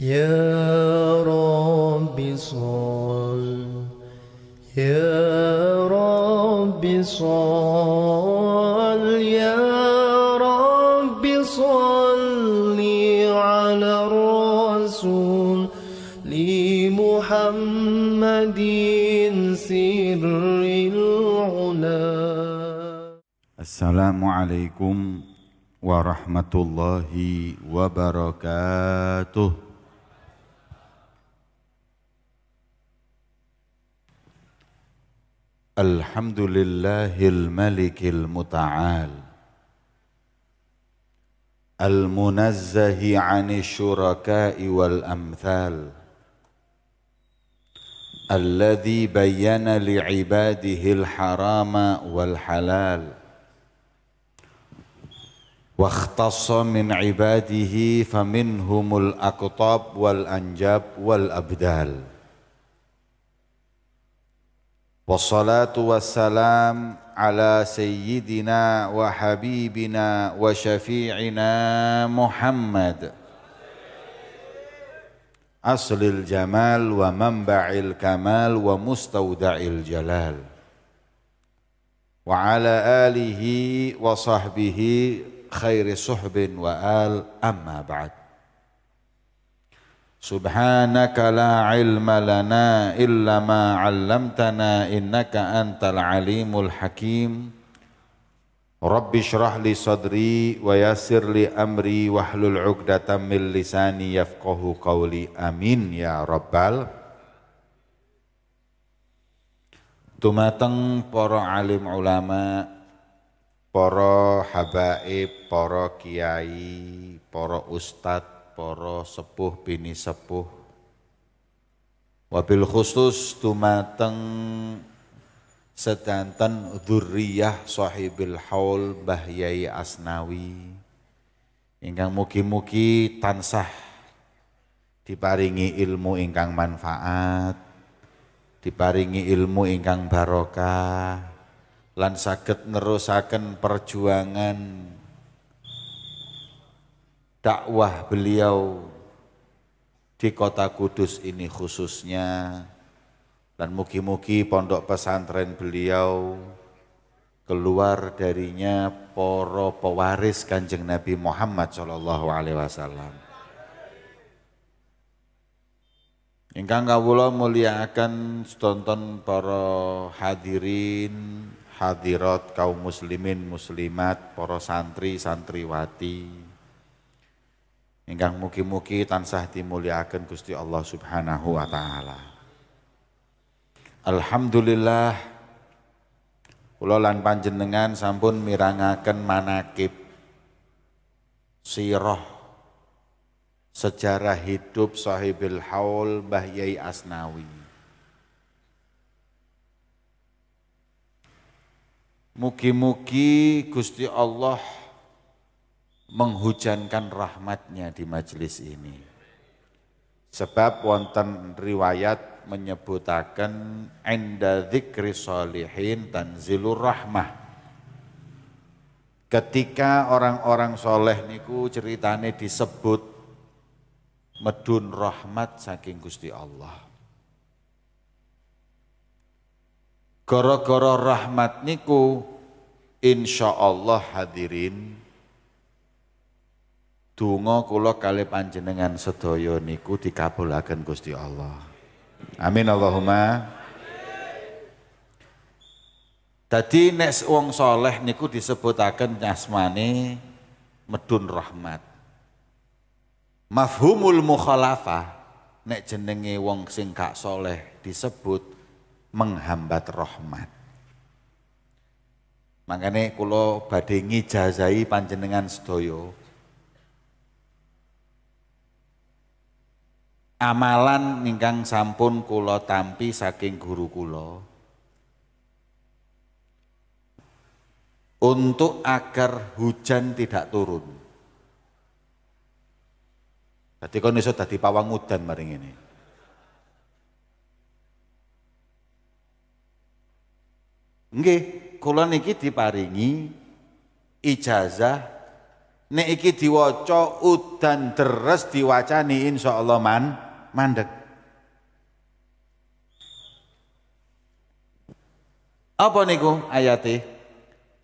يا رب صل يا رب صل يا رب صل على الرسول لمحمد سر العلا السلام عليكم ورحمة الله وبركاته الحمد لله الملك المتعال المنزه عن الشركاء والامثال الذي بين لعباده الحرام والحلال واختص من عباده فمنهم الاقطاب والانجاب والابدال والصلاة والسلام على سيدنا وحبيبنا وشفيعنا محمد أصل الجمال ومنبع الكمال ومستودع الجلال وعلى آله وصحبه خير صحب وآل أما بعد Subhanaka la ilma lana illa ma 'allamtana innaka antal alimul hakim. Rabbi syrah li sadri wa yassir li amri wahlul 'uqdatam min lisani yafqahu qawli. Amin ya rabbal Tumateng para alim ulama, para habaib, para kiai, para ustadz, para sepuh bini sepuh wabil khusus tumateng sedanten dzurriyah sahibil haul Bahyai Asnawi ingkang mugi-mugi tansah diparingi ilmu ingkang manfaat diparingi ilmu ingkang barokah lan saged nerusaken perjuangan dakwah beliau di kota Kudus ini khususnya dan mugi-mugi pondok pesantren beliau keluar darinya poro pewaris kanjeng Nabi Muhammad Shallallahu Alaihi Wasallam. Ingkang kawula muliakan setonton para hadirin, hadirat kaum muslimin muslimat, para santri santriwati ingkang mugi-mugi tansah dimuliakan Gusti Allah Subhanahu wa taala. Alhamdulillah kula lan panjenengan sampun mirangaken manakib sirah sejarah hidup sahibil haul Mbah Yai Asnawi. Mugi-mugi Gusti Allah menghujankan rahmatnya di majelis ini. Sebab wonten riwayat menyebutakan enda dzikri dan tanzilur rahmah. Ketika orang-orang soleh niku ceritane disebut medun rahmat saking Gusti Allah. Goro-goro rahmat niku insya Allah hadirin Dungo kula kali panjenengan sedaya niku dikabulaken Gusti Allah. Amin Allahumma. Dadi nek wong soleh niku disebutaken asmane medun rahmat. Mafhumul mukhalafah nek jenenge wong sing gak soleh disebut menghambat rahmat. Makanya kulo badhe ngijazai panjenengan sedoyo amalan ingkang sampun kula tampi saking guru kula untuk agar hujan tidak turun. Tadi kon iso dadi pawang udan maring ini. Nggih, kula niki diparingi ijazah nek iki diwaca udan deres diwacani insyaallah man mandek. Apa niku ayate?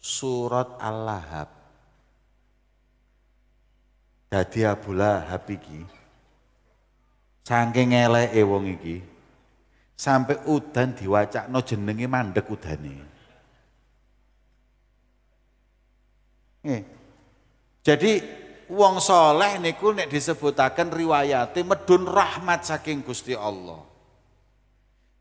Surat Al-Lahab. Jadi Abu Lahab iki saking eleke wong iki sampai udan diwacak no jenenge mandek udane. Eh. Jadi wong soleh niku nek disebutaken riwayati medun rahmat saking Gusti Allah.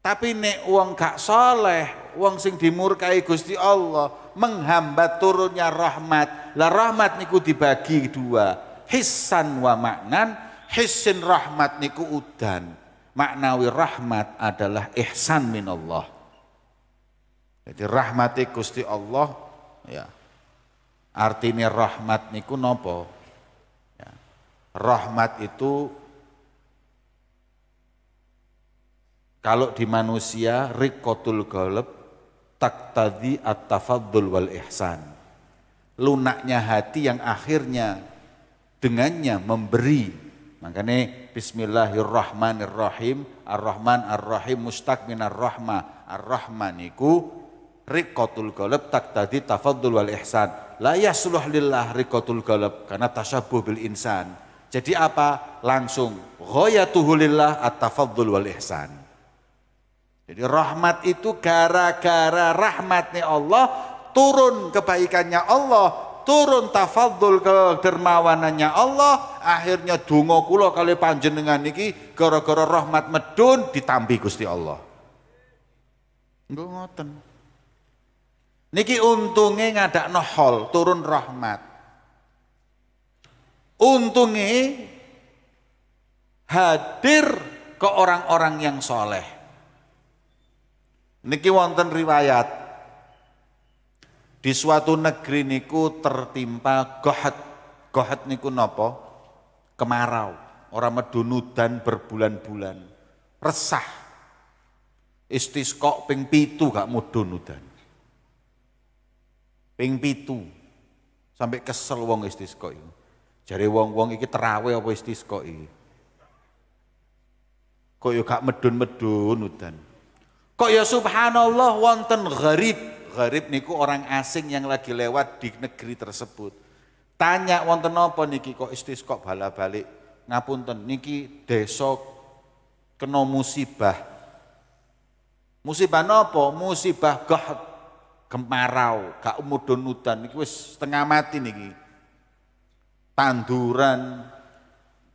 Tapi nek wong gak soleh, wong sing dimurkai Gusti Allah menghambat turunnya rahmat. Lah rahmat niku dibagi dua, hissan wa maknan, hissin rahmat niku udan. Maknawi rahmat adalah ihsan minallah. Jadi rahmati Gusti Allah ya. Artinya rahmat niku nopo? rahmat itu kalau di manusia rikotul galeb taktadi at-tafaddul wal ihsan. Lunaknya hati yang akhirnya dengannya memberi. Makanya bismillahirrahmanirrahim, ar-rahman ar-rahim mustaq minar rahmah. Ar-rahmaniku rikotul tak taktadi tafadul wal ihsan. La yasluh lillah rikotul galeb karena tasyabuh bil insan jadi apa? Langsung tuhulillah at-tafaddul wal ihsan. Jadi rahmat itu gara-gara rahmatnya Allah turun kebaikannya Allah turun ke dermawanannya Allah akhirnya dungo kula kali panjenengan niki gara-gara rahmat medun ditampi Gusti Allah nggak ngoten niki untungnya ngadak nohol turun rahmat untungnya hadir ke orang-orang yang soleh. Niki wonten riwayat di suatu negeri niku tertimpa gohat. Gohat niku nopo? Kemarau. Orang medunudan berbulan-bulan. Resah. Istisqo ping pitu gak mudunudan. Ping pitu. Sampai kesel wong istisqo itu. Jare wong-wong iki terawih apa istisqa iki? Kok ya gak medun-medun udan. Kok ya subhanallah wonten gharib. Gharib niku orang asing yang lagi lewat di negeri tersebut. Tanya wonten apa niki kok istisqa bala-balik. Ngapunten niki desa kena musibah. Musibah napa? Musibah gah kemarau, gak umudun udan niki wis setengah mati niki tanduran,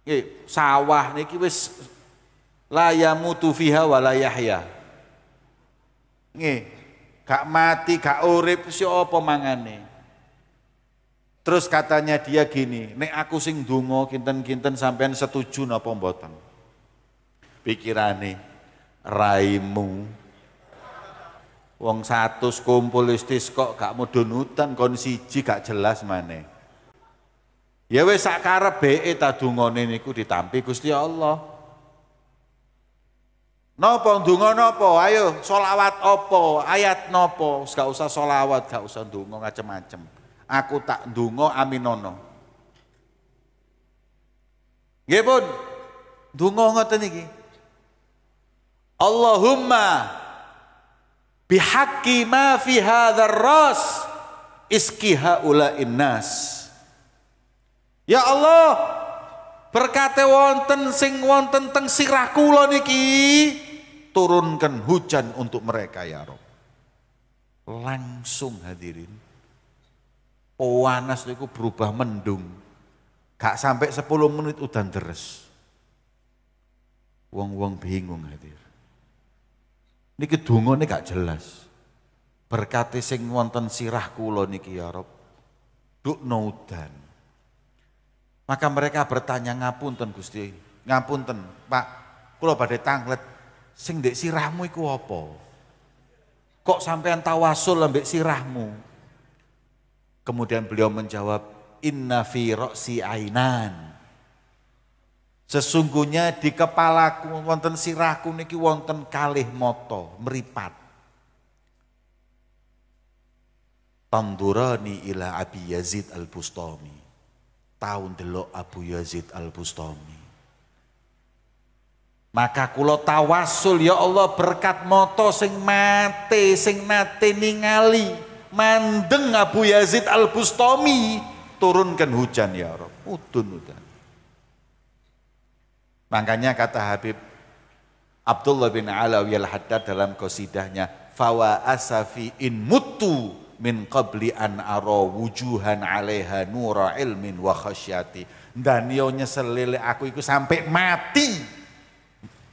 eh, sawah niki wis la yamutu fiha walayahya gak mati, gak urip si apa mangane. Terus katanya dia gini, nek aku sing dungo kinten-kinten sampean setuju napa mboten? Pikirane raimu wong satu kumpul istis kok gak mau donutan kon siji gak jelas maneh. Ya wis sak karepe ta dungane niku ditampi Gusti Allah. Napa ndonga napa? Ayo solawat apa? Ayat napa? Gak usah solawat, gak usah ndonga macem-macem. Aku tak ndonga aminono. Nggih Bun. ndonga ngoten iki. Allahumma bihaqqi ma fi hadzal ras iskiha haula innas. Ya Allah, berkate wonten sing wonten teng sirah kula niki, turunkan hujan untuk mereka ya Rob. Langsung hadirin. Panas itu berubah mendung. Gak sampai 10 menit udan deres. Wong-wong bingung hadir. Niki dungane gak jelas. Berkati sing wonten sirah kula niki ya Rob. Duk no udan. Maka mereka bertanya ngapunten Gusti, ngapunten Pak, kalau pada tanglet sing dek sirahmu iku apa? Kok sampean tawasul ambek sirahmu? Kemudian beliau menjawab, "Inna fi roksi ainan." Sesungguhnya di kepalaku wonten sirahku niki wonten kalih moto meripat. Tandurani ila Abi Yazid Al-Bustami tahu delok Abu Yazid Al-Bustami. Maka kulo tawasul ya Allah berkat moto sing mate sing nate ningali mandeng Abu Yazid Al-Bustami turunkan hujan ya Rob. Udun udun. Makanya kata Habib Abdullah bin Alawi al-Haddad dalam kosidahnya, Fawa asafi in mutu min qabli an ara wujuhan alaiha nura ilmin wa khasyati dan yo nyeselile aku iku sampai mati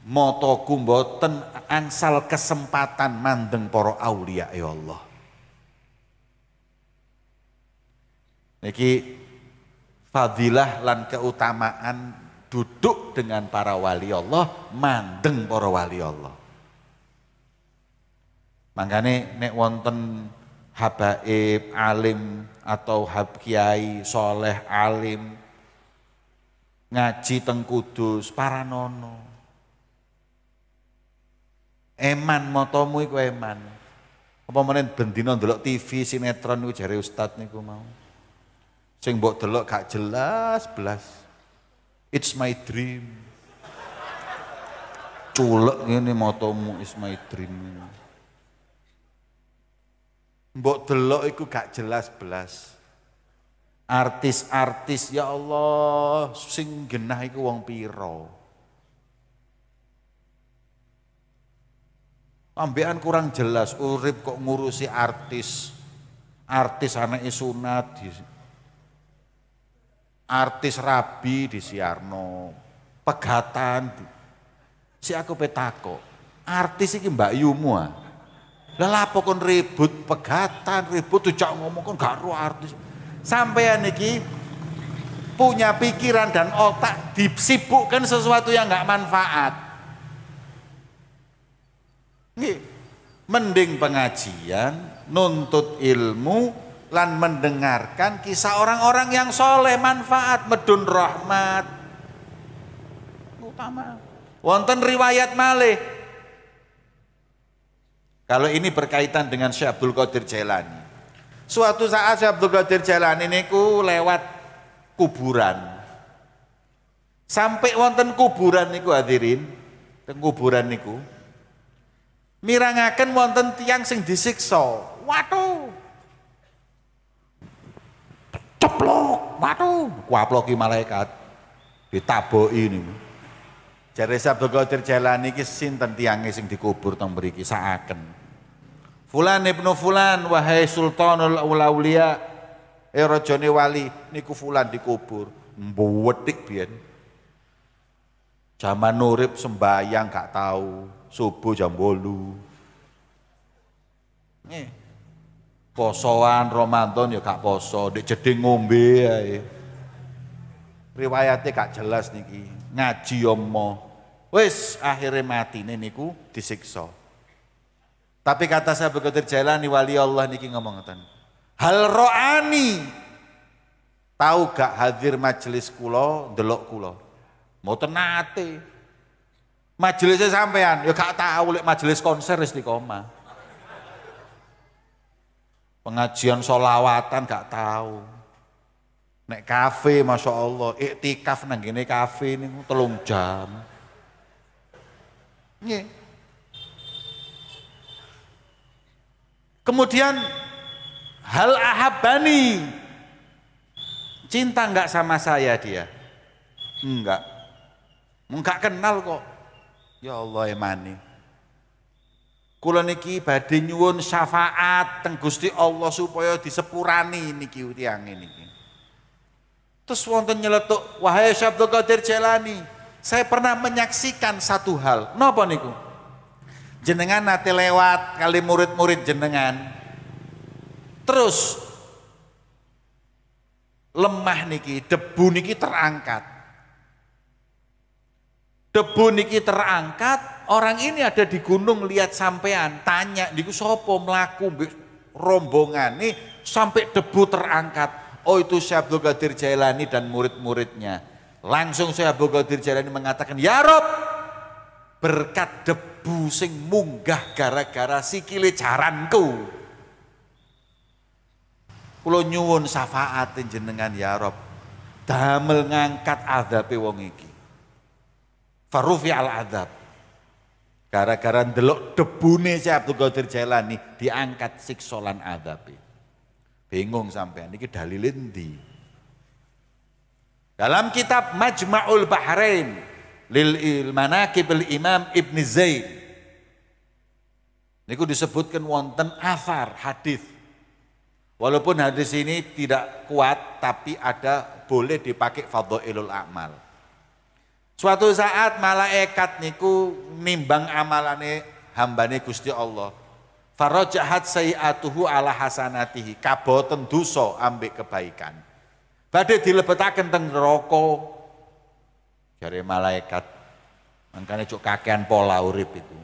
motoku mboten angsal kesempatan mandeng para aulia ya Allah niki fadilah lan keutamaan duduk dengan para wali Allah mandeng para wali Allah makanya nek wonten habaib, alim atau hab kiai, soleh, alim, ngaji teng kudus, nono Eman motomu iku eman. Apa mana bendino delok TV sinetron iku ustad ustad niku mau. Sing mbok delok gak jelas belas. It's my dream. Culek ini motomu is my dream. Ini. Mbok delok iku gak jelas belas. Artis-artis ya Allah sing genah iku wong piro? Ambean kurang jelas urip kok ngurusi artis. Artis anak sunat di artis rabi di Siarno, pegatan. Si aku petako, artis iki Mbak Yumu ah. Lah lapo kon ribut pegatan, ribut cak ngomong kon gak ro artis. Sampean iki punya pikiran dan otak disibukkan sesuatu yang nggak manfaat. Nggih. Mending pengajian, nuntut ilmu, lan mendengarkan kisah orang-orang yang soleh manfaat medun rahmat utama wonten riwayat malih kalau ini berkaitan dengan Syekh Abdul Qadir Jailani. Suatu saat Syekh Abdul Qadir Jailani ku lewat kuburan. Sampai wonten kuburan niku hadirin, teng kuburan niku. Mirangaken wonten tiang sing disiksa. Waduh. Ceplok, waduh, kuaploki malaikat. Ditaboki niku. Jare Abdul Qadir Jailani iki sinten tiange sing dikubur teng mriki saken. Fulan ibnu fulan wahai sultanul aulia eh rajane wali niku fulan dikubur. Mbuwetik biyen. Zaman nurip sembayang gak tahu, subuh jam bolu Nih. Posoan Ramadan ya gak poso, ndek jadi ngombe ya riwayatnya gak jelas niki. Ngaji yomo. Ya wes akhirnya nih niku disiksa. Tapi kata saya begitu jalani wali Allah niki ngomong ngoten. Hal roani tahu gak hadir majelis kulo, delok kulo. Mau tenate. Majelisnya sampean, ya gak tahu lek majelis konser istiqomah. Pengajian solawatan gak tahu. Nek kafe, masya Allah, iktikaf nang gini kafe ini telung jam. Nih, Kemudian hal ahabani cinta enggak sama saya dia? Enggak. Enggak kenal kok. Ya Allah emani. Kula niki badhe nyuwun syafaat teng Gusti Allah supaya disepurani niki tiyang niki. Terus wonten nyeletuk, wahai Syabdo Qadir Jelani, saya pernah menyaksikan satu hal. Napa niku? jenengan nanti lewat kali murid-murid jenengan terus lemah niki debu niki terangkat debu niki terangkat orang ini ada di gunung lihat sampean tanya niku sopo melaku rombongan nih sampai debu terangkat oh itu Syekh Abdul Qadir Jailani dan murid-muridnya langsung Syekh Abdul Qadir Jailani mengatakan ya Rob berkat debu sing munggah gara-gara sikile jaranku. Kulo nyuwun syafaat jenengan ya Rob. Damel ngangkat azabe wong iki. Farufi al azab. Gara-gara ndelok debune si Abdul Qadir Jailani diangkat siksolan azabe. Bingung sampean iki dalile ndi? Dalam kitab Majma'ul Bahrain lil manaqib imam Ibni Zaid. Niku disebutkan wonten asar hadis. Walaupun hadis ini tidak kuat tapi ada boleh dipakai fadhailul amal. Suatu saat malaikat niku nimbang amalane hambane Gusti Allah. Farajahat sayiatuhu ala hasanatihi. Kaboten dosa ambek kebaikan. Badhe dilebetaken teng neraka dari malaikat. Makanya cuk kakean pola urip itu.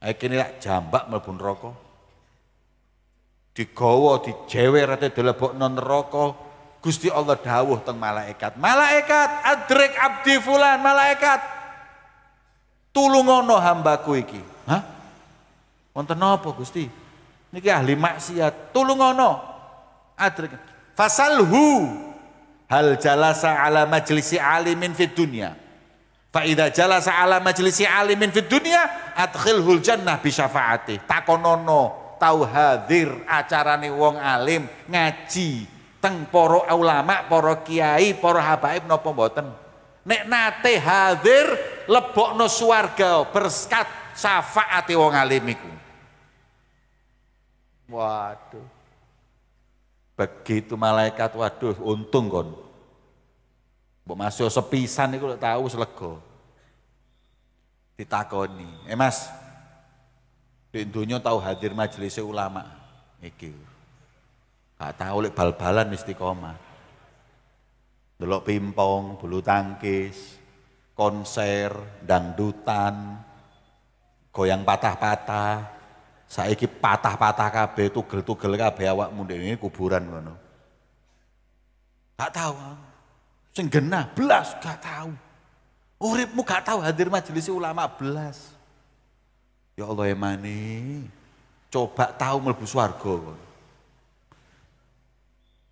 akhirnya kini tak jambak mlebu neraka. Digawa, dijewer ate non rokok. Gusti Allah dawuh teng malaikat. Malaikat, adrek abdi fulan, malaikat. Tulungono hambaku iki. Hah? Wonten apa Gusti? Niki ahli maksiat. Tulungono. Adrek fasalhu hal jalasa ala majlisi alimin fid dunya fa idza jalasa ala majlisi alimin fid dunya adkhilhul jannah bi syafaati takonono tau hadir acarane wong alim ngaji teng para ulama para kiai para habaib napa mboten nek nate hadir lebokno swarga berskat syafaati wong alim iku waduh Begitu malaikat, waduh untung kon. Mbok masuk sepisan itu tahu selego. Ditakoni, eh mas, di dunia tahu hadir majelis ulama. Iki, gak tahu oleh bal-balan mesti koma. Delok pimpong, bulu tangkis, konser, dangdutan, goyang patah-patah, Saiki patah-patah kabeh, tugel-tugel kabeh awakmu ini kuburan ngono. Gak tahu. Sing genah belas gak tahu. Uripmu gak tahu hadir majelis ulama belas. Ya Allah emani. Ya Coba tahu mlebu swarga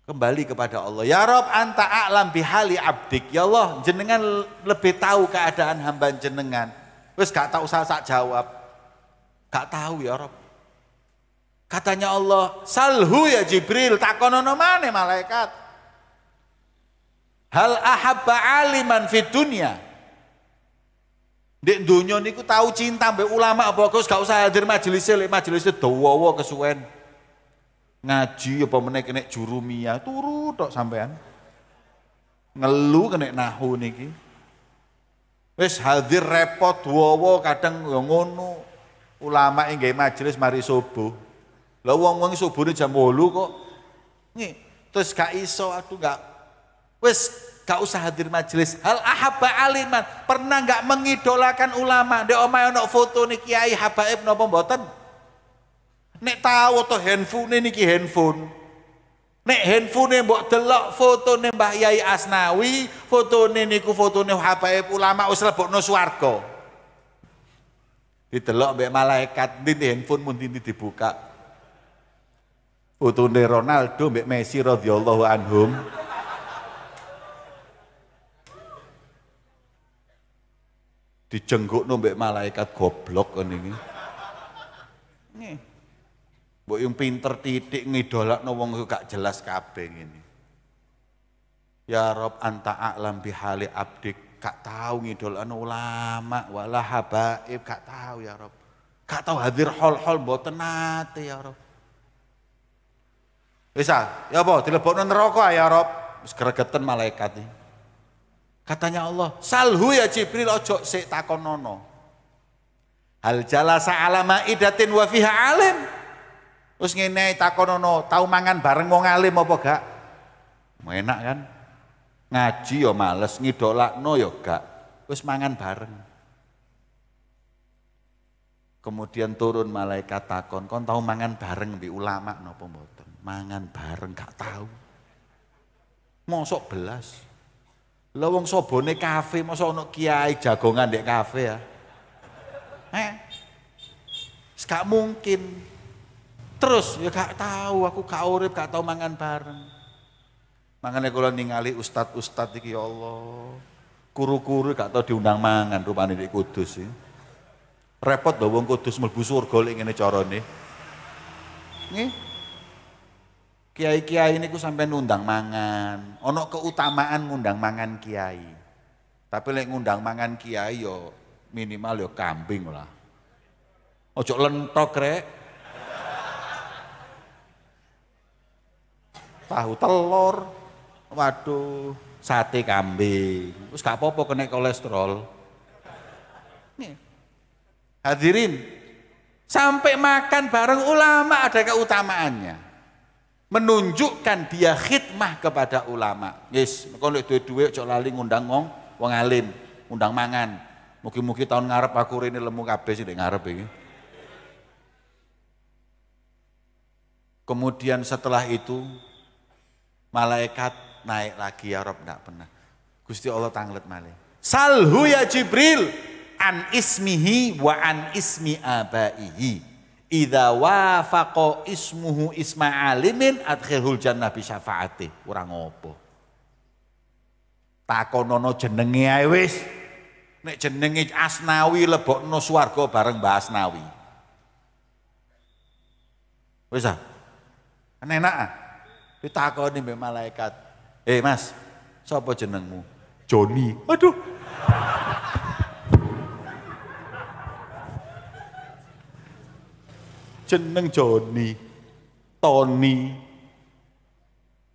kembali kepada Allah. Ya Rob, anta a'lam bihali abdik. Ya Allah, jenengan lebih tahu keadaan hamba jenengan. Terus gak tahu saya sak jawab. Gak tahu ya Rob. Katanya Allah, salhu ya Jibril, takonono mana malaikat. Hal ahabba aliman fi dunia di dunia ini ku tahu cinta sampai ulama apa aku gak usah hadir majelis majelisnya doa dawa kesuwen. Ngaji apa menek kena jurumia turu tok sampean. Ngelu kena nahu niki. Wis hadir repot wowo kadang ya ngono. Ulama ing majelis mari subuh. Lah wong-wong subuhne jam 8 kok. Nih, terus gak iso aku gak wis gak usah hadir majelis. Hal ahabba aliman, pernah gak mengidolakan ulama. Ndek omae ono nih Kiai Habaib napa mboten? Nek tahu to handphone niki handphone. Nek handphone mbok delok fotone Mbah Yai Asnawi, foto nih niku foto fotone Habaib ulama wis lebokno swarga. Didelok mbek malaikat, ndi handphone mun dibuka. Utune Ronaldo mbek Messi radhiyallahu anhum. Dijenggukno mbek malaikat goblok ngene iki. Nggih. Mbok yang pinter titik ngidolakno wong gak jelas kabeh ngene. Ya Rob anta a'lam bihali abdik gak tahu ngidolakno ulama wala habaib gak tahu ya Rob. Gak tahu hadir hol-hol mboten nate ya Rob. Bisa ya apa dilebokno neraka ya Rob. Wis keregetan malaikat ini. Katanya Allah, "Salhu ya Jibril ojo sik takonono." Hal jalasa ala maidatin wa fiha alim. Terus ngene takonono, tau mangan bareng wong alim apa gak? Enak kan? Ngaji ya males, ngidolakno ya gak. Terus mangan bareng. Kemudian turun malaikat takon, kon tau mangan bareng di ulama napa mboten? mangan bareng gak tahu. Mosok belas. Lah wong sobone kafe mosok ono kiai jagongan dek kafe ya. Eh. Gak mungkin. Terus ya gak tahu aku gak urip gak tahu mangan bareng. Makanya kalau ningali ustad-ustad iki ya Allah. Kuru-kuru gak tahu diundang mangan rupane di Kudus ya. Repot lho wong Kudus mlebu surga lek ngene carane. Nggih. Kiai-kiai ini ku sampai ngundang mangan. Ono keutamaan ngundang mangan kiai. Tapi lek ngundang mangan kiai yo minimal yo kambing lah. Ojo lentok rek. Tahu telur. Waduh, sate kambing. Terus gak apa kena kolesterol. Nih. Hadirin, sampai makan bareng ulama ada keutamaannya menunjukkan dia khidmah kepada ulama. Yes, kalau lek duwe-duwe ojo lali ngundang wong wong alim, ngundang mangan. Mugi-mugi tahun ngarep aku rene lemu kabeh sing ngarep iki. Kemudian setelah itu malaikat naik lagi ya Rob tidak pernah. Gusti Allah tanglet malih. Salhu ya Jibril an ismihi wa an ismi abaihi. Idza wafaqa ismuhu isma alimin adkhilhul jannah bi syafaati. Ora ngopo. Takonono jenenge ae wis. Nek jenenge Asnawi lebokno swarga bareng Mbah Asnawi. Wis ah. Kan enak ah. Ditakoni mbek malaikat. "Eh Mas, sapa jenengmu?" "Joni." Aduh. jeneng Joni, Tony.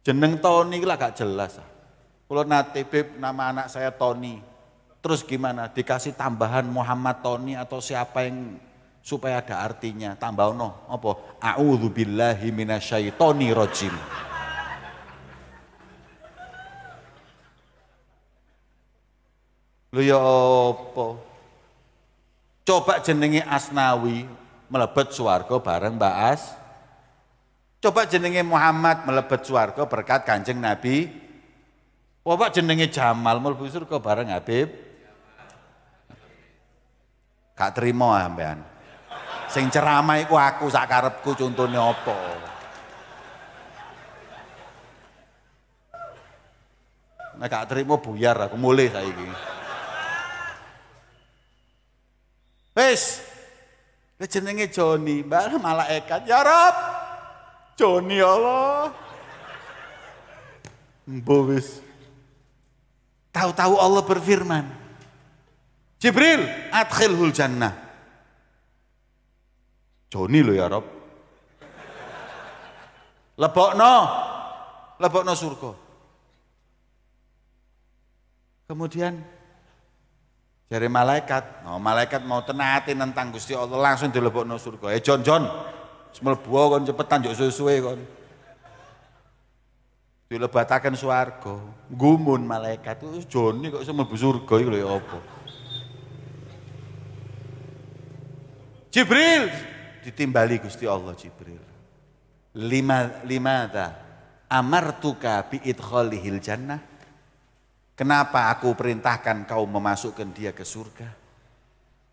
Jeneng Tony lah gak jelas. Kalau nate beb nama anak saya Tony. Terus gimana? Dikasih tambahan Muhammad Tony atau siapa yang supaya ada artinya tambah no apa a'udzubillahi minasyaitonir rajim Lho ya apa? Coba jenenge Asnawi, melebet suargo bareng Mbak As. Coba jenenge Muhammad melebet suargo berkat kanjeng Nabi. Coba jenenge Jamal mlebu surga bareng Habib. kak terima sampean. Sing ceramah iku aku sak karepku contone apa? Nek nah, gak terima buyar aku mulih saiki. Wis, Lu jenenge Joni, bareng malaikat. Ya Rob. Joni ya Allah. Mbok wis. Tahu-tahu Allah berfirman. Jibril, adkhilhul jannah. Joni lo ya Rob. Lebokno. Lebokno surga. Kemudian dari malaikat. Oh, malaikat mau tenati nentang Gusti Allah langsung no surga. Eh John John, semua buah kon cepetan jauh suwe-suwe kon. Dilebatakan suargo, Gumun malaikat itu oh, John kok semua mlebu surga iku opo. ya Jibril ditimbali Gusti Allah Jibril. Lima lima limada amartuka bi idkhalihil jannah Kenapa aku perintahkan kau memasukkan dia ke surga?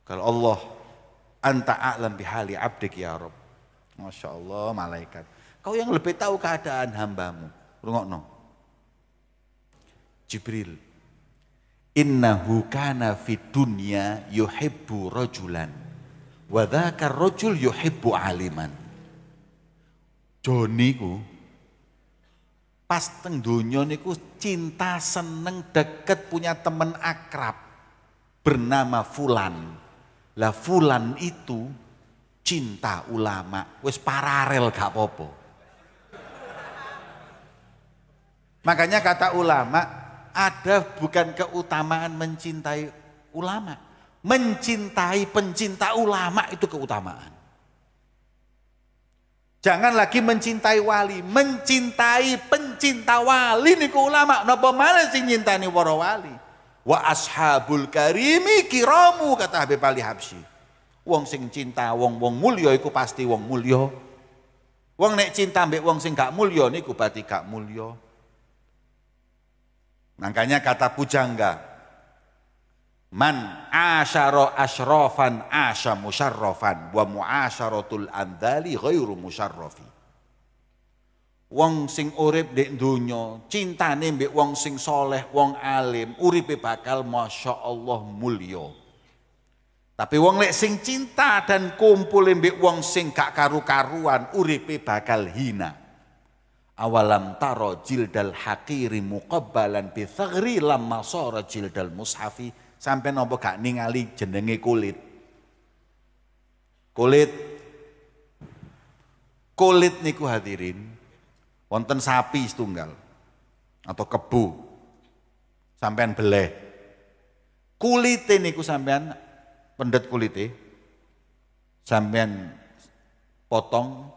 Kalau Allah, anta a'lam bihali abdik ya Rob. Masya Allah malaikat. Kau yang lebih tahu keadaan hambamu. Rungokno. Jibril. Innahu kana fid dunya yuhibbu rajulan. Wadhaka rajul yuhibbu aliman. Joni ku pas teng ini niku cinta seneng deket punya temen akrab bernama Fulan. Lah Fulan itu cinta ulama, wes paralel gak Popo Makanya kata ulama ada bukan keutamaan mencintai ulama, mencintai pencinta ulama itu keutamaan. Jangan lagi mencintai wali, mencintai pencinta wali niku ulama. Napa malah sing nyintani para wali? Wa ashabul karimi kiramu kata Habib Ali Habsyi. Wong sing cinta wong-wong mulya iku pasti wong mulya. Wong nek cinta mbek wong sing gak mulya niku berarti gak mulya. Makanya kata pujangga, Man asyara asyrafan asya musyarrafan wa muasyaratul andali ghairu musyarrafi. Wong sing urip di dunia, cintane mbek wong sing soleh, wong alim, uripe bakal masya Allah mulio. Tapi wong lek sing cinta dan kumpul mbek wong sing gak karu-karuan, uripe bakal hina. Awalam taro jildal hakiri muqabbalan bi thagri lamma jildal mushafi Sampai nopo gak ningali jenenge kulit. Kulit. Kulit niku hadirin. Wonten sapi setunggal. Atau kebu. Sampean beleh. Kulite niku sampean pendet kulite. Sampean potong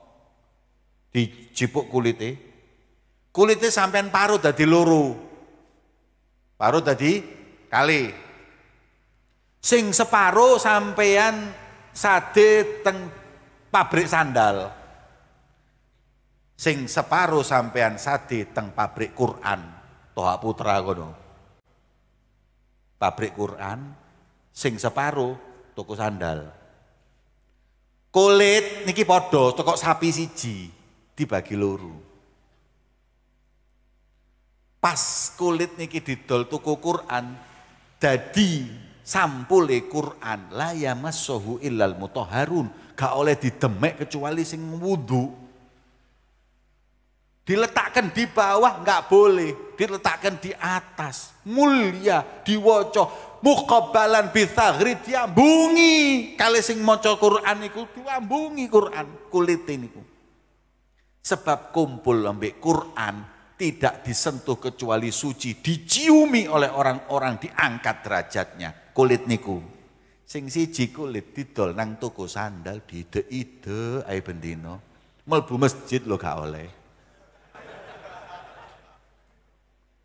dijipuk kulite. Kulite sampean parut dadi luru, Parut dadi kali. Sing separo sampean sade teng pabrik sandal. Sing separo sampean sade teng pabrik Quran. Toha Putra kono. Pabrik Quran sing separo toko sandal. Kulit niki podo toko sapi siji dibagi loro. pas kulit niki didol toko Quran dadi sampule Quran la yamassahu illal mutahharun gak oleh didemek kecuali sing wudu diletakkan di bawah nggak boleh diletakkan di atas mulia diwoco mukabalan bithagri diambungi kali sing moco Quran iku diambungi Quran kulit ini sebab kumpul lembek Quran tidak disentuh kecuali suci diciumi oleh orang-orang diangkat derajatnya kulit niku. Sing siji kulit didol nang toko sandal di ide ide ay bendino. Melbu masjid lo gak oleh.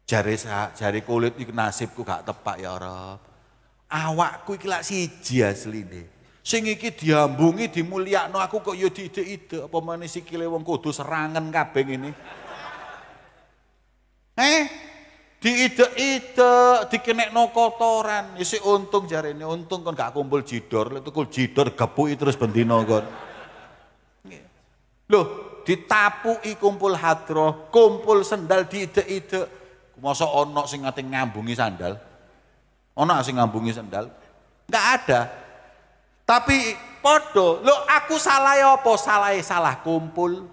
Jari sa, jari kulit iku nasibku gak tepak ya Rob. Awakku iki lak siji asline. Sing iki diambungi dimulyakno aku kok ya diide-ide apa meneh sikile wong kudu serangan kabeh ini Eh, diide-ide, dikenekno kotoran. Isi ya untung ini untung kon gak kumpul jidor, lek tukul jidor gepuki terus bendino kon. Loh, i kumpul hadro, kumpul sendal diide-ide. Masa ono sing ngate ngambungi sandal? Ono sing ngambungi sandal? Enggak ada. Tapi podo, lo aku salah ya apa? Salah salah kumpul.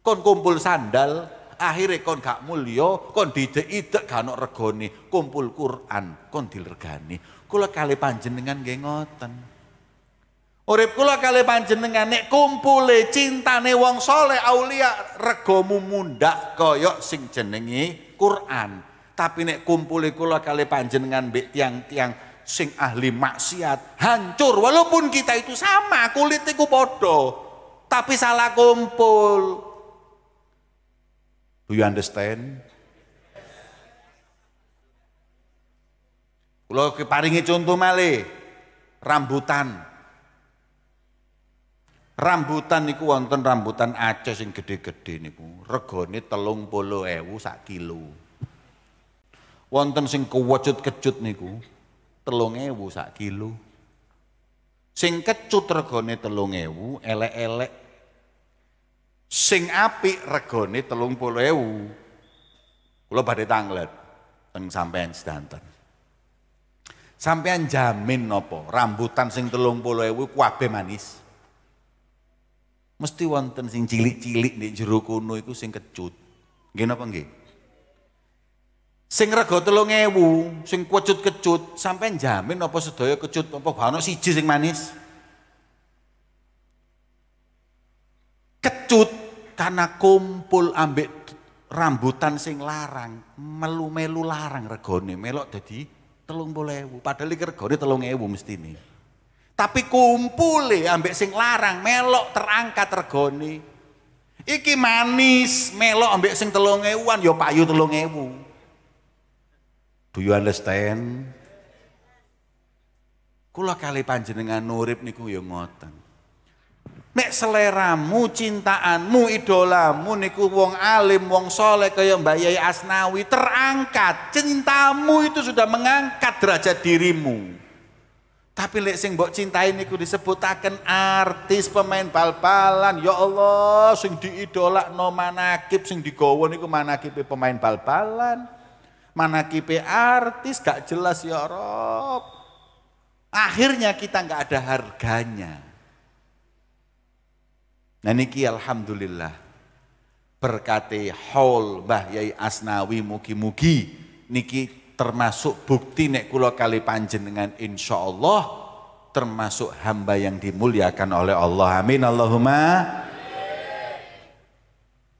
Kon kumpul sandal, akhirnya kon gak mulio, kon didek idek gak regoni kumpul Quran kon dilergani. Kula kali panjenengan nggih ngoten. Urip kula kali panjenengan nek kumpule cintane wong soleh aulia regomu mundak koyok sing jenengi Quran. Tapi nek kumpule kula kali panjenengan mbek tiang-tiang sing ahli maksiat hancur walaupun kita itu sama kulit ku podo tapi salah kumpul Do you understand? Kalau keparingi contoh male, rambutan. Rambutan niku wonten rambutan Aceh sing gede-gede niku, regane 30.000 sak kilo. Wonten sing kewujud-kejut niku 3.000 sak kilo. Sing kecut regane 3.000, elek-elek Sing apik regane 30.000. Kula badhe tanglet teng sampean sedanten. Sampean jamin napa rambutan sing 30.000 kuabe manis. Mesti wonten sing cilik-cilik nek jero kono iku sing kecut. Nggih napa nggih? Sing rega 3000, sing kecut-kecut, sampean jamin apa sedaya kecut apa ana siji sing manis? Kecut karena kumpul ambek rambutan sing larang, melu-melu larang regone, melok jadi telung boleh Padahal ini regone telung ewu mesti ini. Tapi kumpul ya ambek sing larang, melok terangkat regone. Iki manis, melok ambek sing telung ewuan, yo ya payu telung ewu. Do you understand? Kula kali panjenengan nurip niku yo ya ngoten. Nek seleramu, cintaanmu, idolamu niku wong alim, wong soleh kaya Mbak Yai Asnawi terangkat. Cintamu itu sudah mengangkat derajat dirimu. Tapi lek sing mbok cintai niku disebutaken artis, pemain bal-balan. Ya Allah, sing diidolak no manakib sing digawa niku manakib pemain bal-balan. Manakib artis gak jelas ya Rob. Akhirnya kita gak ada harganya. Nah niki alhamdulillah berkati haul Mbah Yai Asnawi mugi-mugi niki termasuk bukti nek kula kali panjenengan insya Allah termasuk hamba yang dimuliakan oleh Allah. Amin Allahumma.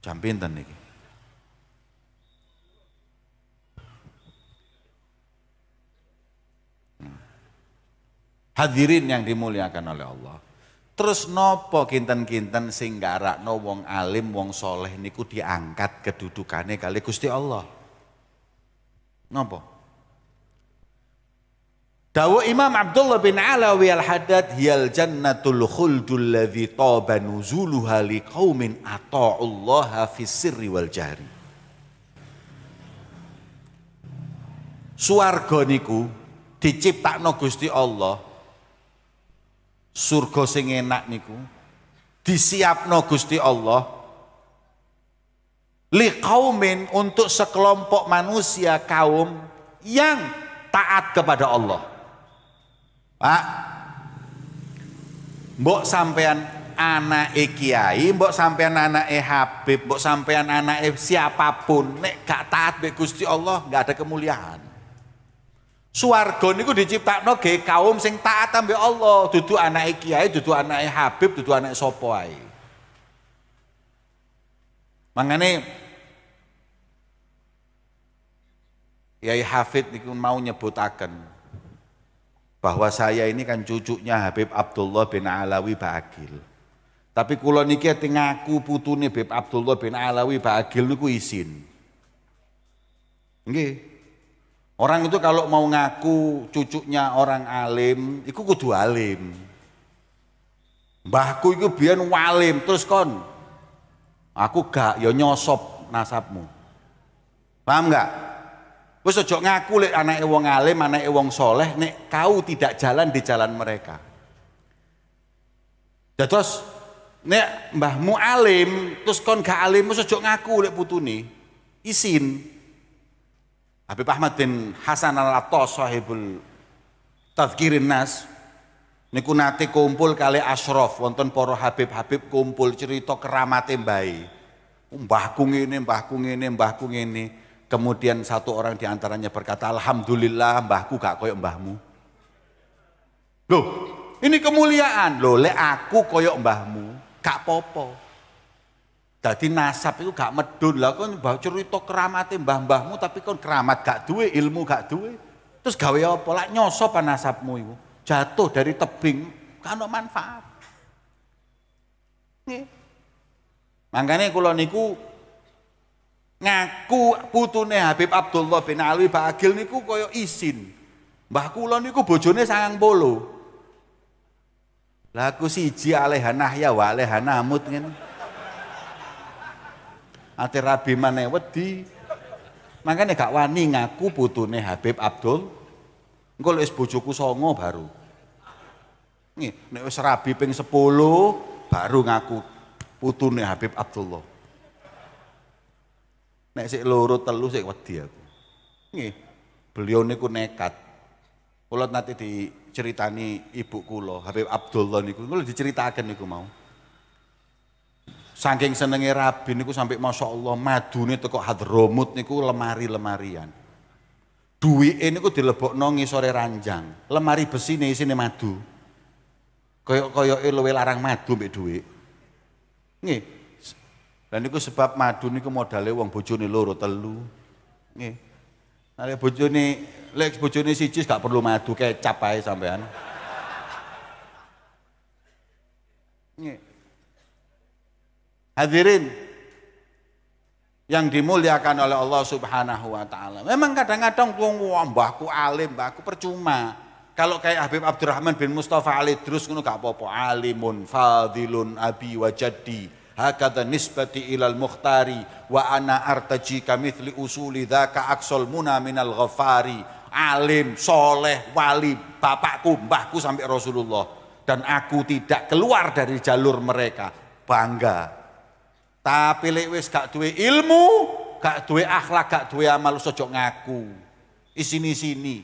Jam pinten niki? Hmm. Hadirin yang dimuliakan oleh Allah. Terus nopo kinten-kinten sing garakno wong alim wong soleh niku diangkat kedudukannya kali Gusti Allah. Nopo? Dawa Imam Abdullah bin Alawi al-Haddad hiyal jannatul khuldul ladzi taba nuzuluha liqaumin ata'ullaha fis sirri wal jahri. Suwarga niku diciptakno Gusti Allah surga sing enak niku disiapno Gusti Allah li kaumin untuk sekelompok manusia kaum yang taat kepada Allah. Pak, mbok sampean anak e kiai, mbok sampean anak e Habib, mbok sampean anak e siapapun, nek gak taat be Gusti Allah, gak ada kemuliaan. Suwarga niku diciptakno ge kaum sing taat ambe Allah, dudu anake kiai, dudu anake Habib, dudu anake sapa ae. Mangane Yai Hafid niku mau nyebutaken bahwa saya ini kan cucunya Habib Abdullah bin Alawi Bagil. Tapi kula niki ati ngaku putune Habib Abdullah bin Alawi Bagil niku isin. Nggih. Orang itu kalau mau ngaku cucunya orang alim, itu kudu alim. Mbahku itu biar walim, terus kon aku gak ya nyosop nasabmu. Paham gak? Terus aja ngaku lek anake wong alim, anake wong soleh, nek kau tidak jalan di jalan mereka. Terus nek mbahmu alim, terus kon gak alim, terus aja ngaku putu nih, Isin. Habib Ahmad bin Hasan al Atos sahibul tazkirin nas niku nate kumpul kali Ashraf wonten para habib-habib kumpul cerita keramate mbahe. Oh, mbahku ngene, mbahku ngene, mbahku ngene. Kemudian satu orang diantaranya berkata, Alhamdulillah mbahku gak koyok mbahmu. Loh, ini kemuliaan. Loh, le aku koyok mbahmu. Gak popo. Jadi nasab itu gak medun lah kan mbah cerita keramate mbah-mbahmu tapi kon keramat gak duwe, ilmu gak duwe. Terus gawe apa? lah, nyosopan nasabmu itu. Jatuh dari tebing ada manfaat. Nih, makanya kalau niku ngaku putune Habib Abdullah bin Alwi Pak Agil niku koyo isin. Mbah kula niku bojone sangang bolu, Laku siji Alehanah ya wa Alehanah mut ngene ate rabi wedi. Makanya gak wani ngaku putune Habib Abdul. Engko wis bojoku songo baru. Nih, nek wis rabi ping 10 baru ngaku putune Habib Abdullah. Nek sik loro telu sik wedi aku. nih beliau niku nekat. Kula nanti diceritani ibu kula, Habib Abdullah niku, kula diceritakan niku mau. Saking senenge rabi niku sampai masya Allah madune teko hadromut niku lemari-lemarian. ini ku dilebok nongi sore ranjang. Lemari besi nih sini madu. koyok koyok ilu larang madu mbek nih dan Lan niku sebab madu niku modalnya uang bojone loro telu. nih nale bojone lek bojone siji gak perlu madu kecap ae sampean. nih. Hadirin yang dimuliakan oleh Allah Subhanahu wa taala. Memang kadang-kadang wong -kadang, mbahku alim, mbahku percuma. Kalau kayak Habib Abdurrahman bin Mustafa Ali terus ngono gak apa-apa. Alimun fadilun abi wa jaddi Hakata nisbati ilal mukhtari wa ana artaji kamithli usuli dzaka aksol muna minal ghafari alim soleh wali bapakku mbahku sampai Rasulullah dan aku tidak keluar dari jalur mereka bangga tapi lek wis gak duwe ilmu, gak duwe akhlak, gak duwe amal sojok ngaku. Isini-sini.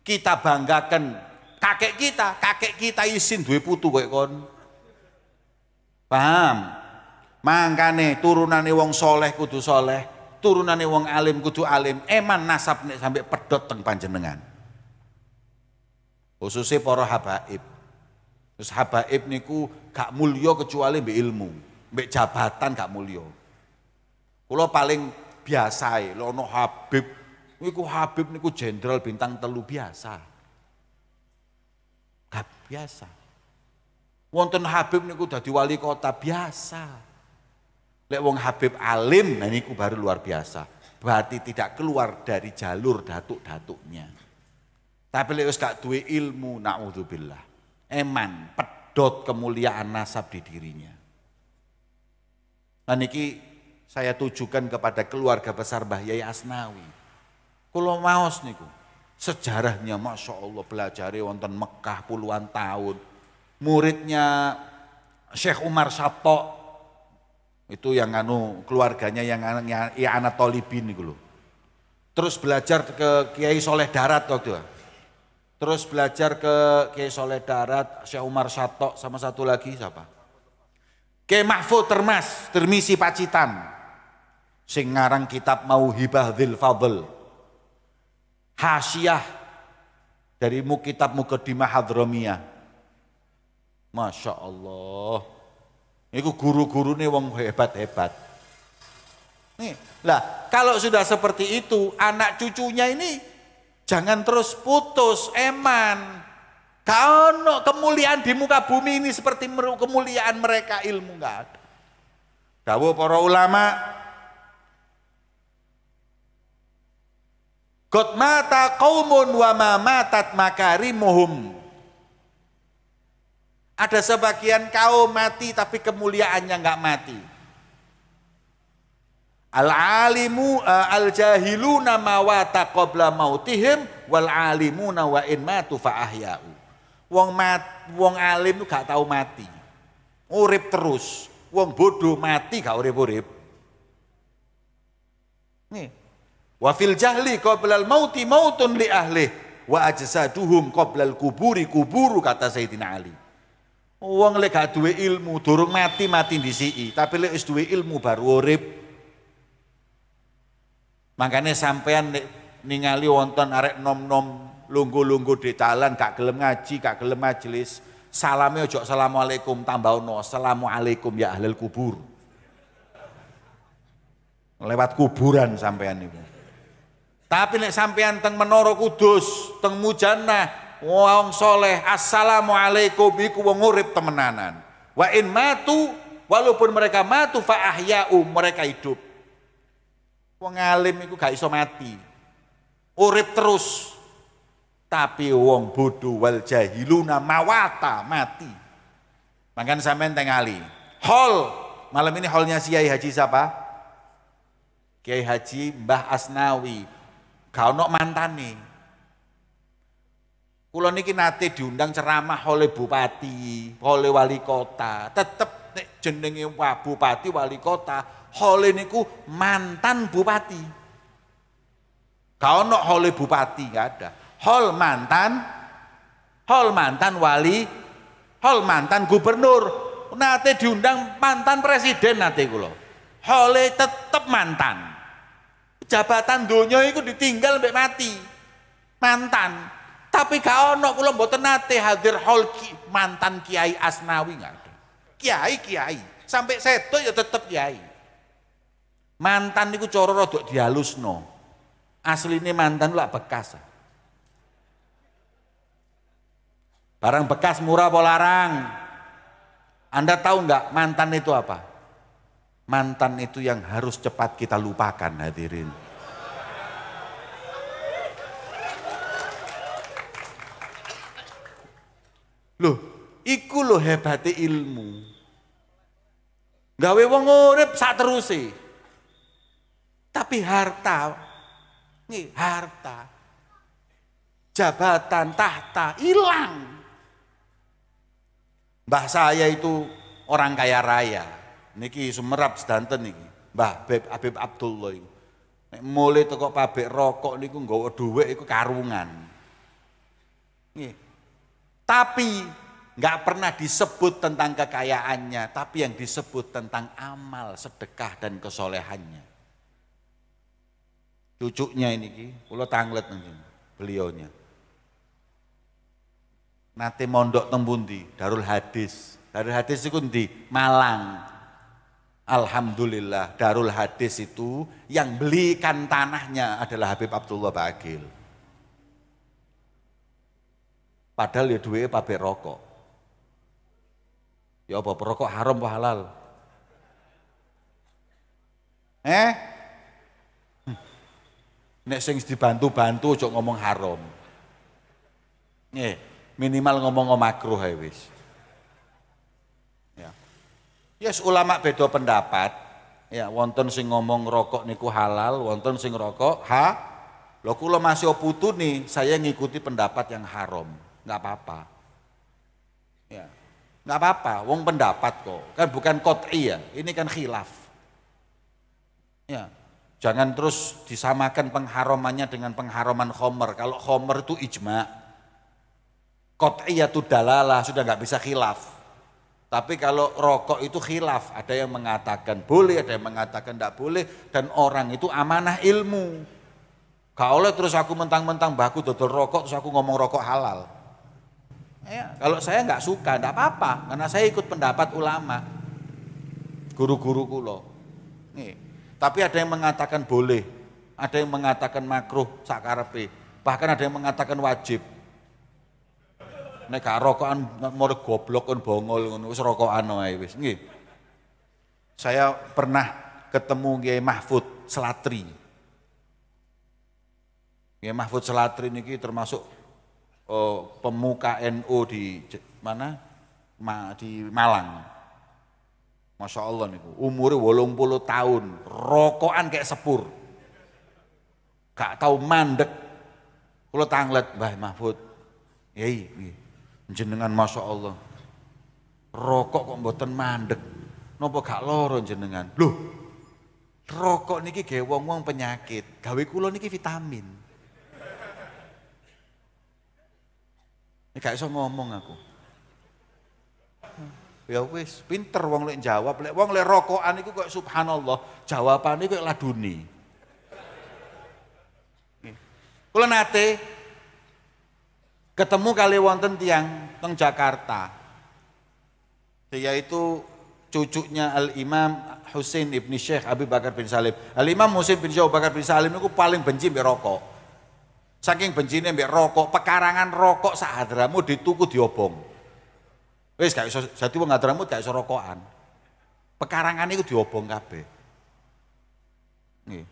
Kita banggakan kakek kita, kakek kita isin duwe putu koyo kon. Paham? Mangkane turunane wong soleh kudu soleh, turunane wong alim kudu alim. Eman nasab nek sampai pedot teng panjenengan. Khususnya para habaib. Terus habaib niku gak Mulio kecuali be ilmu mbek jabatan gak mulio. Kalau paling biasa, lono Habib niku Habib niku jenderal bintang telu biasa. Gak biasa. Wonten Habib niku dadi wali kota biasa. Lek wong Habib alim nah niku baru luar biasa. Berarti tidak keluar dari jalur datuk-datuknya. Tapi lek wis gak duwe ilmu naudzubillah. Eman pedot kemuliaan nasab di dirinya. Nah niki saya tujukan kepada keluarga besar Mbah Yai Asnawi. Kulo maos niku. Sejarahnya Masya Allah belajari wonten Mekah puluhan tahun. Muridnya Syekh Umar Sabto itu yang anu keluarganya yang ya anak Tolibin niku loh. Terus belajar ke Kiai Soleh Darat waktu itu. Terus belajar ke Kiai Soleh Darat, Syekh Umar Sato sama satu lagi siapa? Ke Mahfud Termas, Termisi Pacitan. Sing ngarang kitab hibah dil Fadl. Hasiah dari mu kitab Mukaddimah Hadramiyah. Masya Allah. Iku guru-guru nih wong hebat-hebat. Nih, lah kalau sudah seperti itu anak cucunya ini jangan terus putus eman. Gak kemuliaan di muka bumi ini seperti kemuliaan mereka ilmu nggak? ada. Dawuh para ulama Qad mata qaumun wa ma matat makarimuhum. Ada sebagian kaum mati tapi kemuliaannya nggak mati. Al-alimu eh, al-jahiluna nama wata qabla mautihim wal alimuna wa in matu fa ahya'u. Wong mat, wong alim tuh gak tahu mati. Urip terus. Wong bodoh mati gak urip-urip. Nih. Wa fil jahli ti mauti mautun li ahli wa ajsaduhum belal kuburi kuburu kata Sayyidina Ali. Wong lek gak duwe ilmu durung mati mati dhisiki, tapi lek wis duwe ilmu baru urip. Makanya sampean ningali wonton arek nom-nom lunggu-lunggu di talan, gak gelem ngaji, gak gelem majelis, salamnya ojo assalamualaikum tambah no, assalamualaikum ya ahlil kubur. Lewat kuburan sampean ibu. Tapi nek sampean teng menoro Kudus, teng mujana, wong soleh, assalamualaikum iku wong urip temenanan. Wa in matu walaupun mereka matu fa ahya'u mereka hidup. Wong alim iku gak iso mati. Urip terus tapi wong bodoh wal jahiluna mawata mati. Makan sampean tengali. Hall malam ini hallnya si Kiai Haji siapa? Kiai Haji Mbah Asnawi. Kau nok nih. Kulo niki nate diundang ceramah oleh bupati, oleh wali kota. Tetep nek jenenge bupati wali kota, oleh niku mantan bupati. Kau nok oleh bupati gak ada. Hol mantan, Hol mantan wali, Hol mantan gubernur, nate diundang mantan presiden nate kulo. Hole tetep mantan. Jabatan dunia itu ditinggal sampai mati. Mantan. Tapi gak ono kulo mboten nate hadir hol ki, mantan Kiai Asnawi nggak ada. Kiai Kiai sampai seto ya tetep Kiai. Mantan itu coro cara rada asli aslinya mantan lah bekas. Barang bekas murah apa larang? Anda tahu enggak mantan itu apa? Mantan itu yang harus cepat kita lupakan hadirin. Loh, iku lo hebati ilmu. Gawe wong urip sak sih, Tapi harta, nih harta, jabatan, tahta, hilang. Mbah saya itu orang kaya raya. Niki Sumerap sedanten niki. Mbah Beb Abib Abdullah iku. Nek mule teko pabrik rokok niku nggawa dhuwit iku karungan. Nggih. Tapi nggak pernah disebut tentang kekayaannya, tapi yang disebut tentang amal, sedekah dan kesolehannya. Cucunya ini, kalau tanglet nanti, beliaunya nate mondok tembundi Darul Hadis. Darul Hadis itu di Malang. Alhamdulillah, Darul Hadis itu yang belikan tanahnya adalah Habib Abdullah Bagil. Padahal ya duwe pabrik rokok. Ya apa perokok haram apa halal? Eh? Nek sing dibantu-bantu cok ngomong haram. Nih, Minimal ngomong makruh ya wis. Ya. Yes, ulama beda pendapat. Ya, wonten sing ngomong rokok niku halal, wonten sing rokok ha. Lo kulo masih oputu nih, saya ngikuti pendapat yang haram. nggak apa-apa. Ya. Enggak apa-apa, wong pendapat kok. Kan bukan qot'i ya, ini kan khilaf. Ya, Jangan terus disamakan pengharamannya dengan pengharaman Homer. Kalau Homer itu ijma, Qat'iyatu dalalah sudah nggak bisa khilaf. Tapi kalau rokok itu khilaf, ada yang mengatakan boleh, ada yang mengatakan tidak boleh, dan orang itu amanah ilmu. Gak oleh terus aku mentang-mentang baku dodol rokok, terus aku ngomong rokok halal. Ya, kalau saya nggak suka, tidak apa-apa, karena saya ikut pendapat ulama, guru-guru kulo. Nih. Tapi ada yang mengatakan boleh, ada yang mengatakan makruh, sakarepe, bahkan ada yang mengatakan wajib nek gak rokokan moro goblok kon bongol ngono wis rokokan wae wis nggih. Saya pernah ketemu Kiai Mahfud Selatri. Kiai Mahfud Selatri niki termasuk oh, pemuka NU di mana? Ma, di Malang. Masya Allah niku umurnya wolong puluh tahun rokokan kayak sepur gak tahu mandek kalau tanglet Mbah Mahfud yai Jenengan Masya Allah. Rokok kok mboten mandek. Nopo gak loro jenengan. Loh, rokok niki gawe wong-wong penyakit. Gawe kula niki vitamin. Ini gak iso ngomong aku. Ya wis, pinter wong lek jawab, lek wong lek rokokan iku kok subhanallah, jawabane kok laduni. Kula nate ketemu kali wonten tiang teng Jakarta. Dia itu cucunya Al Imam Husain ibni Syekh Abi Bakar bin Salim. Al Imam Husain bin Syekh Abi Bakar bin Salim itu paling benci mbek rokok. Saking bencinya mbek rokok, pekarangan rokok sahadramu dituku diobong. Wis gak iso dadi wong hadramu gak iso Pekarangan itu diobong kabeh. Nggih.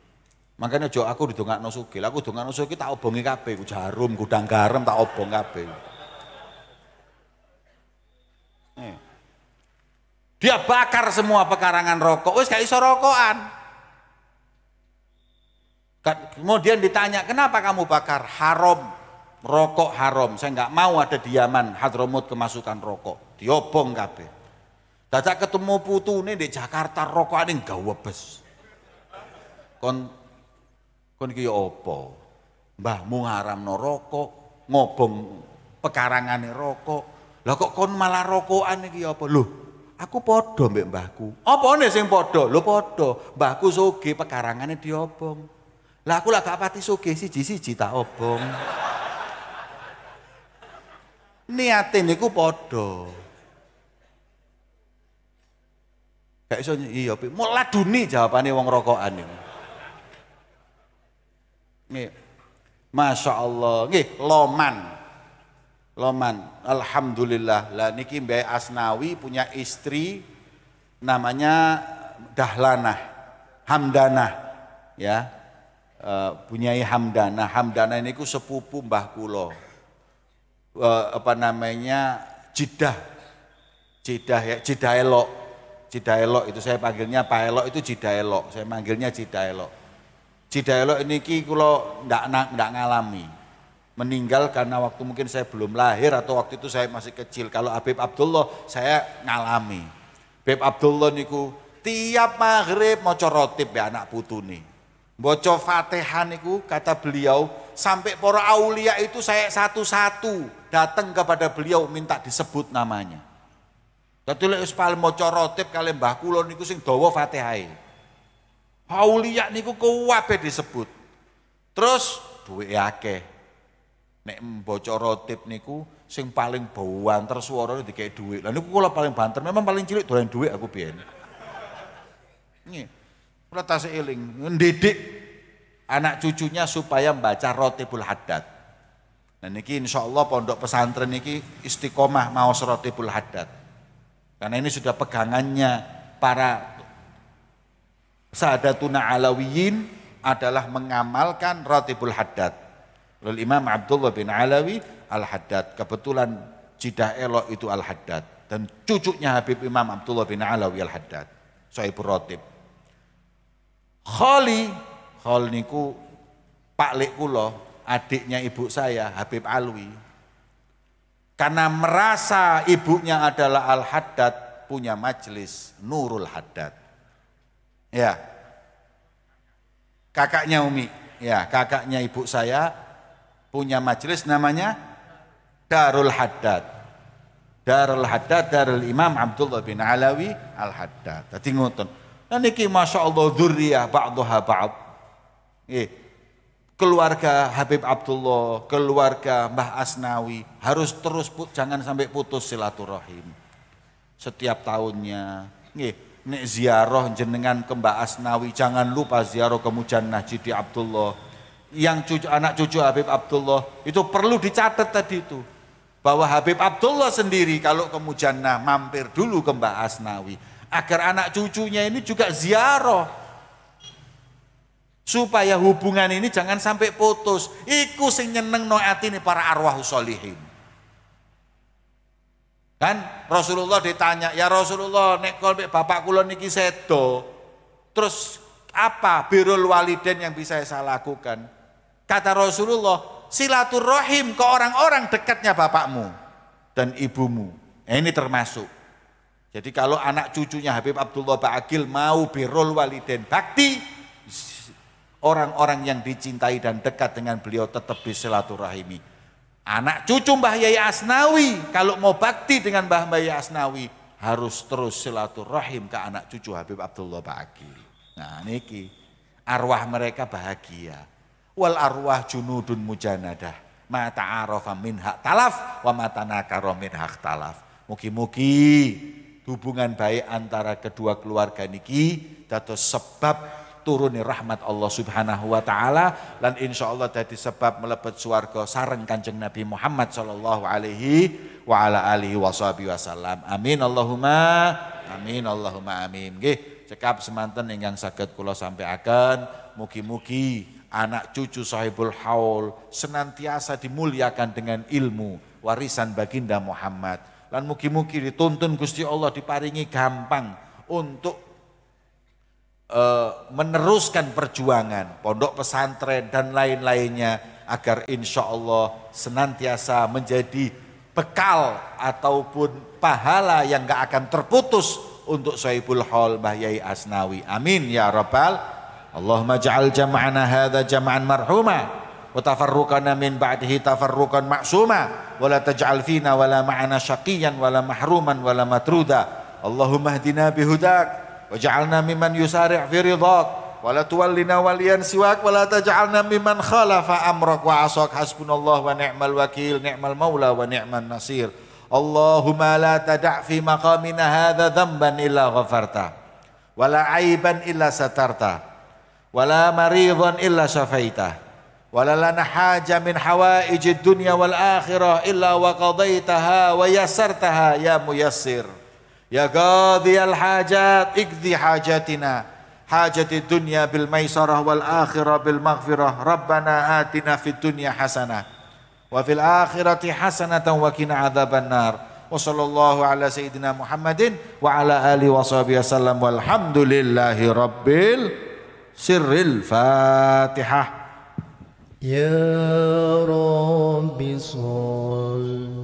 Makanya jauh aku di didongakno sugih. Aku tengah nosuki tak obongi kape, ku jarum, gudang garam tak obong kape. Eh. Dia bakar semua pekarangan rokok. wes kayak iso rokokan. Kemudian ditanya, kenapa kamu bakar? Haram, rokok haram. Saya nggak mau ada diaman Hadromut kemasukan rokok. Diobong kabeh. Dadak ketemu putu ini di Jakarta rokok ada yang gawebes. Kon kon iki ya apa? Mbahmu ngaramno rokok, ngobong pekarangane rokok. Lah kok kon malah rokokan iki ya apa? Loh, aku padha mbek mbahku. Apane sing padha? Lho padha. Mbahku soge pekarangane diobong. Lah aku lah gak pati soge siji-siji tak obong. Niate niku padha. Gak iso iya, muladuni jawabane wong rokokan niku nih, Masya Allah. Nggih, loman. Loman. Alhamdulillah. Lah niki Mbak Asnawi punya istri namanya Dahlanah, Hamdanah. Ya. E, eh, punyai Hamdanah. Hamdanah ini ku sepupu Mbah Kulo. E, eh, apa namanya Jidah. Jidah ya, Jidah Elok. Jidah Elok, itu saya panggilnya Pak Elok itu Jidah Elok, saya Jidah Elok. Cidaelok ini kula ndak ndak ngalami. Meninggal karena waktu mungkin saya belum lahir atau waktu itu saya masih kecil. Kalau Habib Abdullah saya ngalami. Habib Abdullah niku tiap maghrib mau corotip ya anak putu nih. Maca Fatihah niku kata beliau sampai para aulia itu saya satu-satu datang kepada beliau minta disebut namanya. Tapi lek paling mau corotip kalian Mbah lo niku sing dowo Fatihah. Aulia niku kabeh disebut. Terus duwe akeh. Nek mbaca rotip niku sing paling bauan tersuara dikay duit. lalu aku kula paling banter, memang paling cilik dolan duit aku biar. Nih, Kula tasih mendidik anak cucunya supaya membaca rotibul hadad. Nah niki insya Allah pondok pesantren niki istiqomah mau rotibul hadad. Karena ini sudah pegangannya para Sadatuna Alawiyin adalah mengamalkan Ratibul Haddad. Lalu Imam Abdullah bin Alawi Al-Haddad. Kebetulan Jidah Elok itu Al-Haddad. Dan cucunya Habib Imam Abdullah bin Alawi Al-Haddad. Soibu Ratib. Khali, khali niku Pak Lek adiknya ibu saya Habib Alwi. Karena merasa ibunya adalah Al-Haddad, punya majelis Nurul Haddad Ya. Kakaknya Umi. Ya, kakaknya ibu saya punya majelis namanya Darul Haddad. Darul Haddad Darul Imam Abdullah bin Alawi Al Haddad. Tadi ngoten. Dan niki masya Allah doha, ba'daha ba'd. Eh, keluarga Habib Abdullah, keluarga Mbah Asnawi harus terus put, jangan sampai putus silaturahim. Setiap tahunnya, Nih Nek ziarah jenengan ke Mbak Asnawi, jangan lupa ziarah ke Mujannah Jidi Abdullah. Yang cucu, anak cucu Habib Abdullah, itu perlu dicatat tadi itu. Bahwa Habib Abdullah sendiri kalau ke Mujannah mampir dulu ke Mbak Asnawi. Agar anak cucunya ini juga ziarah. Supaya hubungan ini jangan sampai putus. Iku sing nyeneng no para arwah solihin. Kan Rasulullah ditanya, "Ya Rasulullah, nek kon bapak kula niki sedo, terus apa birul waliden yang bisa saya lakukan?" Kata Rasulullah, "Silaturahim ke orang-orang dekatnya bapakmu dan ibumu." Nah, ini termasuk. Jadi kalau anak cucunya Habib Abdullah Ba'agil mau birul waliden bakti, orang-orang yang dicintai dan dekat dengan beliau tetap disilaturahimi. Anak cucu Mbah Yaya Asnawi, kalau mau bakti dengan Mbah Yaya Asnawi, harus terus silaturahim ke anak cucu Habib Abdullah Ba'aki. Nah niki, arwah mereka bahagia. Wal arwah junudun mujanadah, mata ta'arafa min hak talaf, wa mata tanakaro min hak talaf. Mugi-mugi hubungan baik antara kedua keluarga niki, dato sebab turuni rahmat Allah Subhanahu wa taala dan insya Allah jadi sebab mlebet suarga sarang Kanjeng Nabi Muhammad sallallahu alaihi wa ala alihi wa wasallam. Amin Allahumma amin Allahumma amin. gih cekap semantan yang yang sakit kula akan mugi-mugi anak cucu sahibul haul senantiasa dimuliakan dengan ilmu warisan baginda Muhammad. dan mugi-mugi dituntun Gusti Allah diparingi gampang untuk Eh, meneruskan perjuangan pondok pesantren dan lain-lainnya agar insya Allah senantiasa menjadi bekal ataupun pahala yang gak akan terputus untuk Sohibul Hol Bahyai Asnawi. Amin ya Rabbal. Allahumma ja'al jama'ana hadha jama'an marhumah. وتفرقنا من بعده تفرقا معصوما ولا تجعل فينا ولا معنا شقيا ولا محروما ولا مترودا اللهم اهدنا بهداك Waj'alna mimman yusari' fi ridak wa la tuwallina waliyan siwak wa la taj'alna mimman khalafa amrak wa asak hasbunallah wa ni'mal wakil ni'mal maula wa ni'man nasir. Allahumma la tada' fi maqamina hadha dhanban illa ghafarta wa la aiban illa satarta wa la maridhan illa syafaita wa la lana haja min hawaijid dunya wal akhirah illa wa qadaitaha wa yassartaha ya muyassir. يا قاضي الحاجات اقضي حاجاتنا حاجة الدنيا بالميسرة والآخرة بالمغفرة ربنا آتنا في الدنيا حسنة وفي الآخرة حسنة وكنا عذاب النار وصلى الله على سيدنا محمد وعلى آله وصحبه وسلم والحمد لله رب سر الفاتحة يا رب صل